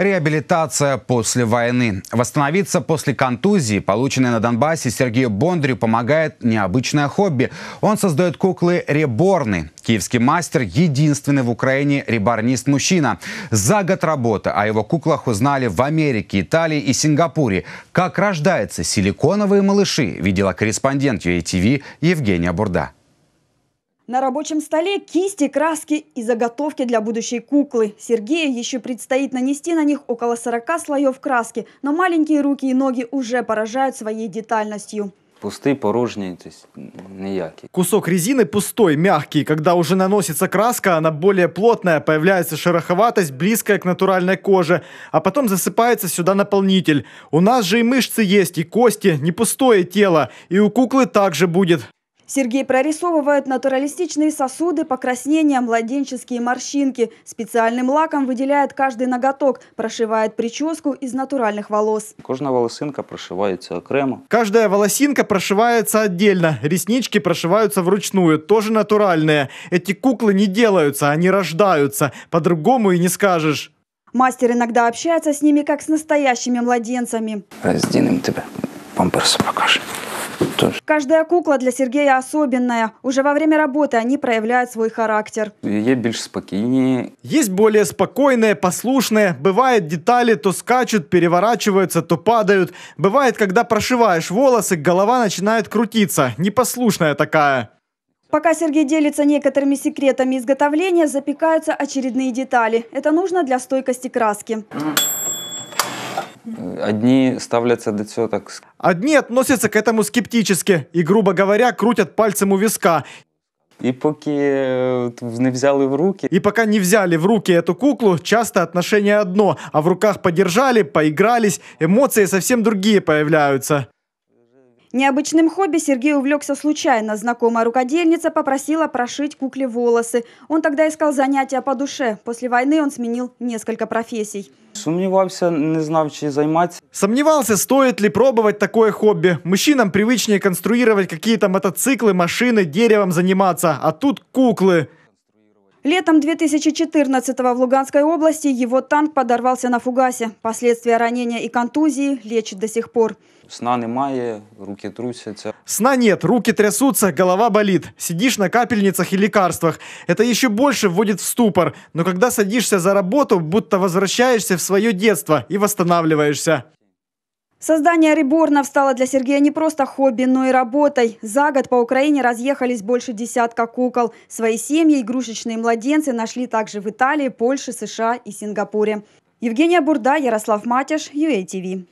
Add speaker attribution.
Speaker 1: Реабилитация после войны. Восстановиться после контузии, полученной на Донбассе, Сергею Бондарю помогает необычное хобби. Он создает куклы реборны. Киевский мастер – единственный в Украине реборнист-мужчина. За год работы о его куклах узнали в Америке, Италии и Сингапуре. Как рождаются силиконовые малыши, видела корреспондент UATV а Евгения Бурда.
Speaker 2: На рабочем столе кисти, краски и заготовки для будущей куклы. Сергею еще предстоит нанести на них около 40 слоев краски, но маленькие руки и ноги уже поражают своей детальностью.
Speaker 1: Пустые, порожний, то есть неякий. Кусок резины пустой, мягкий. Когда уже наносится краска, она более плотная, появляется шероховатость, близкая к натуральной коже. А потом засыпается сюда наполнитель. У нас же и мышцы есть, и кости, не пустое тело. И у куклы также будет.
Speaker 2: Сергей прорисовывает натуралистичные сосуды, покраснения, младенческие морщинки. Специальным лаком выделяет каждый ноготок, прошивает прическу из натуральных волос.
Speaker 1: Каждая волосинка прошивается кремо. Каждая волосинка прошивается отдельно. Реснички прошиваются вручную, тоже натуральные. Эти куклы не делаются, они рождаются. По-другому и не скажешь.
Speaker 2: Мастер иногда общается с ними, как с настоящими младенцами.
Speaker 1: Разденем тебя, памперсы покажем
Speaker 2: тоже. Каждая кукла для Сергея особенная. Уже во время работы они проявляют свой характер.
Speaker 1: Я больше спокойнее. Есть более спокойные, послушные. Бывает детали то скачут, переворачиваются, то падают. Бывает, когда прошиваешь волосы, голова начинает крутиться. Непослушная такая.
Speaker 2: Пока Сергей делится некоторыми секретами изготовления, запекаются очередные детали. Это нужно для стойкости краски. Mm.
Speaker 1: Одни ставляться до цього так. Одни относятся к этому скептически и, грубо говоря, крутят пальцем у виска. И пока не взяли в руки. И пока не взяли в руки эту куклу, часто отношение одно, а в руках подержали, поигрались, эмоции совсем другие появляются.
Speaker 2: Необычным хобби Сергей увлекся случайно. Знакомая рукодельница попросила прошить кукле волосы. Он тогда искал занятия по душе. После войны он сменил несколько профессий.
Speaker 1: Сомневался, не знал, чем заниматься. Сомневался, стоит ли пробовать такое хобби. Мужчинам привычнее конструировать какие-то мотоциклы, машины, деревом заниматься. А тут куклы.
Speaker 2: Летом 2014-го в Луганской области его танк подорвался на фугасе. Последствия ранения и контузии лечит до сих пор.
Speaker 1: Сна немає, руки трусятся. Сна нет, руки трясутся, голова болит. Сидишь на капельницах и лекарствах. Это еще больше вводит в ступор. Но когда садишься за работу, будто возвращаешься в свое детство и восстанавливаешься.
Speaker 2: Создание реборнов стало для Сергея не просто хобби, но и работой. За год по Украине разъехались больше десятка кукол. Свои семьи игрушечные младенцы нашли также в Италии, Польше, США и Сингапуре. Евгения Бурда, Ярослав Матеш, ЮАТВ.